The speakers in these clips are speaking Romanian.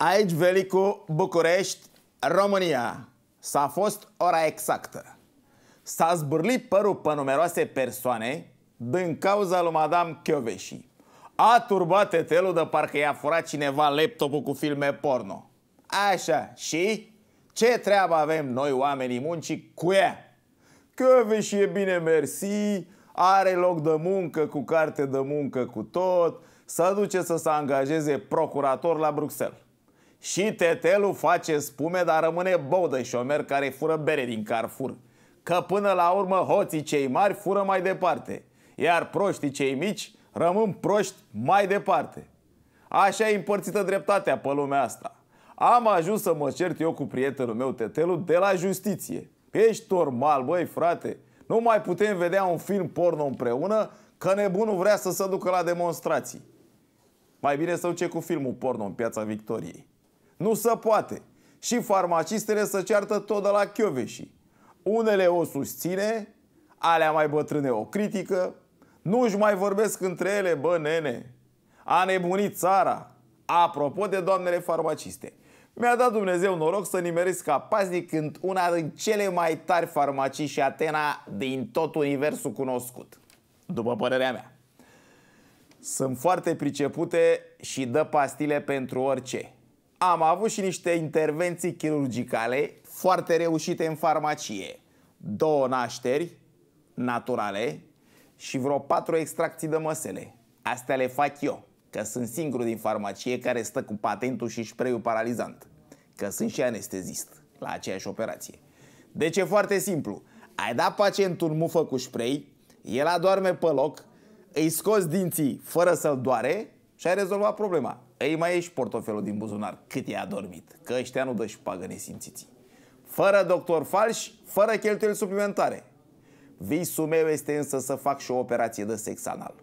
Aici, Velicu, București, România. S-a fost ora exactă. S-a zbârlit părul pe numeroase persoane din cauza lui Madame Chioveși. A turbat telul de parcă i-a furat cineva laptopul cu filme porno. Așa, și ce treabă avem noi oamenii muncii cu ea? Chioveși e bine mersi, are loc de muncă cu carte de muncă cu tot, să duce să se angajeze procurator la Bruxelles. Și tetelul face spume, dar rămâne și șomer care fură bere din carfur. Că până la urmă hoții cei mari fură mai departe, iar proștii cei mici rămân proști mai departe. Așa e împărțită dreptatea pe lumea asta. Am ajuns să mă cert eu cu prietenul meu, Tetelu, de la justiție. Ești normal, băi, frate. Nu mai putem vedea un film porno împreună că nebunul vrea să se ducă la demonstrații. Mai bine să duce cu filmul porno în piața Victoriei. Nu se poate. Și farmacistele se ceartă tot de la Chioveși. Unele o susține, alea mai bătrâne o critică, nu-și mai vorbesc între ele, bă, nene. A nebunit țara. Apropo de doamnele farmaciste. Mi-a dat Dumnezeu noroc să nimeresc ca paznic când una din cele mai tari farmacii și Atena din tot universul cunoscut. După părerea mea. Sunt foarte pricepute și dă pastile pentru orice am avut și niște intervenții chirurgicale foarte reușite în farmacie. Două nașteri naturale și vreo patru extracții de măsele. Astea le fac eu, că sunt singurul din farmacie care stă cu patentul și spray paralizant. Că sunt și anestezist la aceeași operație. Deci e foarte simplu. Ai dat pacientul mufă cu spray, el adorme pe loc, îi scoți dinții fără să-l doare și ai rezolvat problema. Ei mai ieși portofelul din buzunar cât i-a dormit, că ăștia nu dă pagă nesimțiții. Fără doctor falș, fără cheltuieli suplimentare. Visul meu este însă să fac și o operație de sex anal.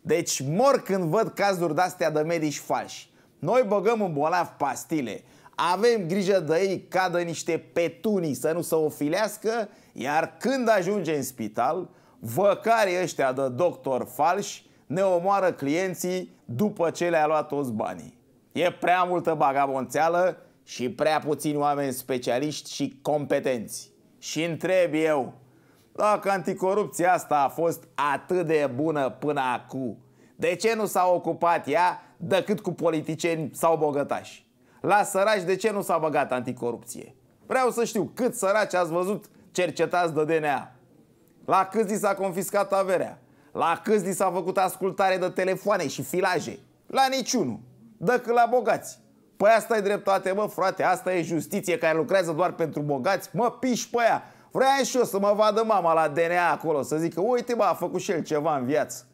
Deci mor când văd cazuri de-astea de medici falși. Noi băgăm în bolnav pastile, avem grijă de ei ca niște petunii să nu se ofilească, iar când ajunge în spital, văcarii ăștia de doctor falși ne omoară clienții după ce le-a luat toți banii. E prea multă bagabonțeală și prea puțini oameni specialiști și competenți. Și întreb eu, dacă anticorupția asta a fost atât de bună până acum, de ce nu s-a ocupat ea decât cu politicieni sau bogătași? La săraci de ce nu s-a băgat anticorupție? Vreau să știu cât săraci ați văzut cercetați de DNA. La câți s-a confiscat averea? La câți li s-a făcut ascultare de telefoane și filaje? La niciunul. Dacă la bogați. Păi asta e dreptate, mă, frate, asta e justiție care lucrează doar pentru bogați. Mă, piși pe aia. Vreau și eu să mă vadă mama la DNA acolo, să zică, uite, bă, a făcut și el ceva în viață.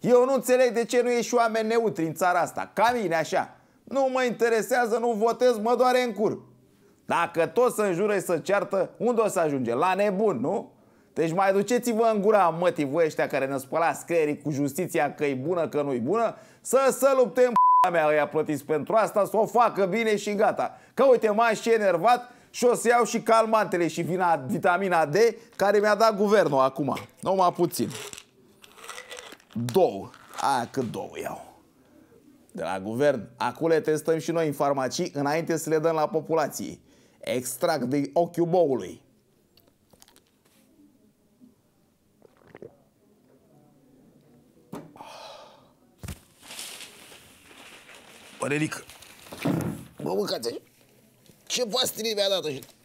Eu nu înțeleg de ce nu ești oameni neutri în țara asta, ca mine așa. Nu mă interesează, nu votez, mă doare în cur. Dacă tot să și să ceartă, unde o să ajunge? La nebun, nu? Deci mai duceți-vă în gura mătii voi ăștia care ne spălați creierii cu justiția că e bună, că nu-i bună, să să luptăm p***a mea ăia plătiți pentru asta, să o facă bine și gata. Că uite, m-am și enervat și o să iau și calmantele și vina, vitamina D care mi-a dat guvernul acum. Numai puțin. Două. A, cât două iau. De la guvern. Acum le testăm și noi în farmacii înainte să le dăm la populație. Extract de ochiul boului. Valeric. Mă mâncați așa. Ce pastrie mi-a dat așa.